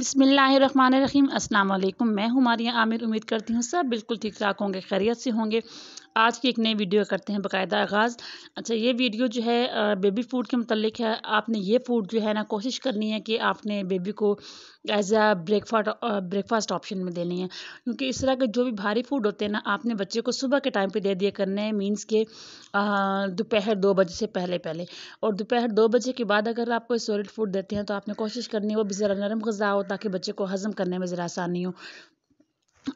बिसमीम अल्लाम मैं हूँ मारिया आमिर उम्मीद करती हूँ सब बिल्कुल ठीक ठाक होंगे खैरियत से होंगे आज की एक नई वीडियो करते हैं बाकायदा आगाज़ अच्छा ये वीडियो जो है बेबी फूड के मतलब है आपने ये फूड जो है ना कोशिश करनी है कि आपने बेबी को as a breakfast breakfast option में देनी है क्योंकि इस तरह के जो भी भारी फूड होते हैं ना आपने बच्चे को सुबह के टाइम पे दे दिया करने हैं मीन्स के दोपहर दो बजे से पहले पहले और दोपहर दो बजे के बाद अगर आपको सॉलिड फूड देते हैं तो आपने कोशिश करनी है वो भी ज़रा नरम गज़ा हो ताकि बच्चे को हज़म करने में ज़रा आसानी हो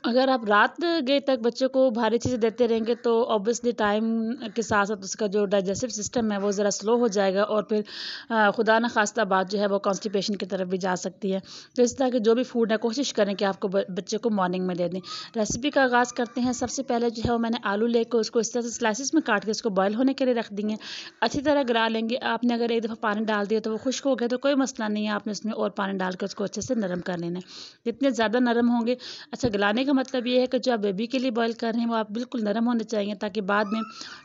अगर आप रात गए तक बच्चों को भारी चीज़ें देते रहेंगे तो ऑब्वियसली टाइम के साथ साथ उसका जो डाइजेस्टिव सिस्टम है वो ज़रा स्लो हो जाएगा और फिर खुदा न खास्ता बात जो है वो कॉन्स्टिपेशन की तरफ भी जा सकती है तो इस तरह के जो भी फूड है कोशिश करें कि आपको बच्चे को मॉर्निंग में दे दें रेसिपी का आगाज़ करते हैं सबसे पहले जो है वो मैंने आलू लेकर उसको इस तरह से स्लाइसिस में काट के उसको बॉयल होने के लिए रख देंगे अच्छी तरह गिरा लेंगे आपने अगर एक दफ़ा पानी डाल दिया तो वो खुश्क हो गया तो कोई मसला नहीं है आपने उसमें और पानी डाल के उसको अच्छे से नरम कर लेना है जितने ज़्यादा नरम होंगे अच्छा गलाने पकाने का मतलब ये है कि जो आप बेबी के लिए बॉयल कर रहे हैं वो आप बिल्कुल नरम होने चाहिए ताकि बाद में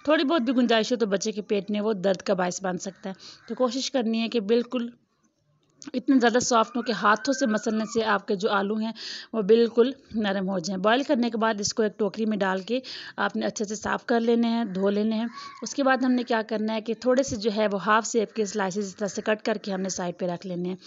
थोड़ी बहुत भी गुंजाइश हो तो बच्चे के पेट में वो दर्द का बायस बन सकता है तो कोशिश करनी है कि बिल्कुल इतने ज़्यादा सॉफ्ट हो कि हाथों से मसलने से आपके जो आलू हैं वो बिल्कुल नरम हो जाएं बॉईल करने के बाद इसको एक टोकरी में डाल के आपने अच्छे से साफ़ कर लेने हैं धो लेने हैं उसके बाद हमने क्या करना है कि थोड़े से जो है वो हाफ सेब के स्लाइसेस इस तरह से कट करके हमने साइड पे रख लेने हैं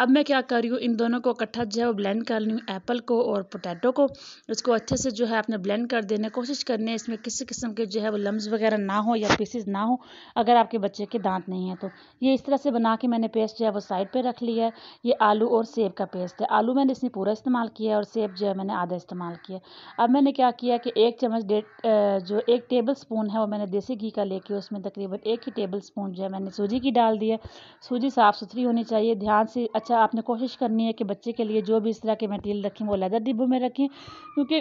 अब मैं क्या कर रही हूँ इन दोनों को इकट्ठा जो है वो ब्लेंड कर लूँ एप्पल को और पोटैटो को उसको अच्छे से जो है आपने ब्लेंड कर देने कोशिश करनी है इसमें किसी किस्म के जो है वो लम्ब वगैरह ना हो या पीसीज ना हो अगर आपके बच्चे के दांत नहीं है तो ये इस तरह से बना के मैंने पेस्ट जो है वो साइड पर रख लिया है ये आलू और सेब का पेस्ट है आलू मैंने इसमें पूरा इस्तेमाल किया है और सेब जो है मैंने आधा इस्तेमाल किया अब मैंने क्या किया कि एक चम्मच जो एक टेबल स्पून है वो मैंने देसी घी का लेके उसमें तकरीबन एक ही टेबल स्पून जो है मैंने सूजी की डाल दी है सूजी साफ़ सुथरी होनी चाहिए ध्यान से अच्छा आपने कोशिश करनी है कि बच्चे के लिए जो भी इस तरह के मटेरियल रखें वो लेदर डिब्बों में रखें क्योंकि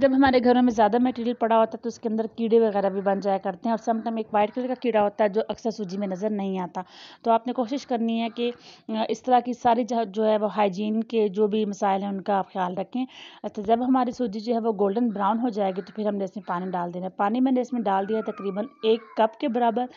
जब हमारे घरों में ज़्यादा मटेरियल पड़ा होता है तो उसके अंदर कीड़े वगैरह भी बन जाया करते हैं और समटाइम एक वाइट कलर का कीड़ा होता है जो अक्सर सूजी में नज़र नहीं आता तो आपने कोशिश करनी है कि इस तरह की सारी जो है वो हाइजीन के जो भी मसाइल हैं उनका आप ख्याल रखें अच्छा जब हमारी सूजी जो है वो गोल्डन ब्राउन हो जाएगी तो फिर हमने इसमें पानी डाल देना पानी मैंने इसमें डाल दिया तकरीबन एक कप के बराबर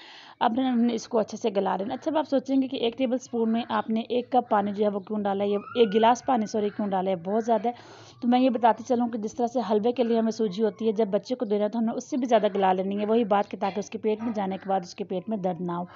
अब हमने इसको अच्छे से गला देना अच्छा अब आप सोचेंगे कि एक टेबल स्पून में आपने एक कप पानी जो है वो क्यों डाला है एक गिलास पानी सॉरी क्यों डाला है बहुत ज़्यादा है तो मैं ये बताती चलूँ कि जिस तरह से हल्दी मुर्गे के लिए हमें सूजी होती है जब बच्चे को देना है तो हमें उससे भी ज़्यादा गिला लेनी है वही बात कि ताकि उसके पेट में जाने के बाद उसके पेट में दर्द ना हो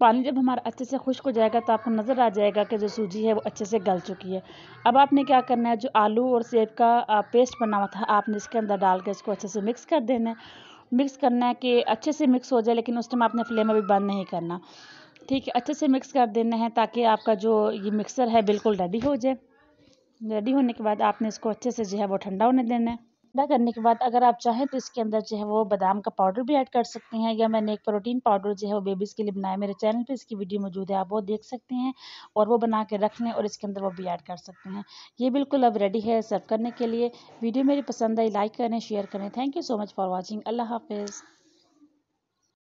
पानी जब हमारा अच्छे से खुश्क हो जाएगा तो आपको नज़र आ जाएगा कि जो सूजी है वो अच्छे से गल चुकी है अब आपने क्या करना है जो आलू और सेब का पेस्ट बना हुआ था आपने इसके अंदर डाल के इसको अच्छे से मिक्स कर देना है मिक्स करना है कि अच्छे से मिक्स हो जाए लेकिन उस टाइम आपने फ्लेम अभी बंद नहीं करना ठीक है अच्छे से मिक्स कर देना है ताकि आपका जो ये मिक्सर है बिल्कुल रेडी हो जाए रेडी होने के बाद आपने इसको अच्छे से जो है वो ठंडा होने देना है ठंडा करने के बाद अगर आप चाहें तो इसके अंदर जो है वो बादाम का पाउडर भी ऐड कर सकते हैं या मैंने एक प्रोटीन पाउडर जो है वो बेबीज़ के लिए बनाया मेरे चैनल पे इसकी वीडियो मौजूद है आप वो देख सकते हैं और वो बना के रख लें और इसके अंदर वो भी ऐड कर सकते हैं ये बिल्कुल अब रेडी है सर्व करने के लिए वीडियो मेरी पसंद आई लाइक करें शेयर करें thank you so much for watching अल्लाह हाफिज़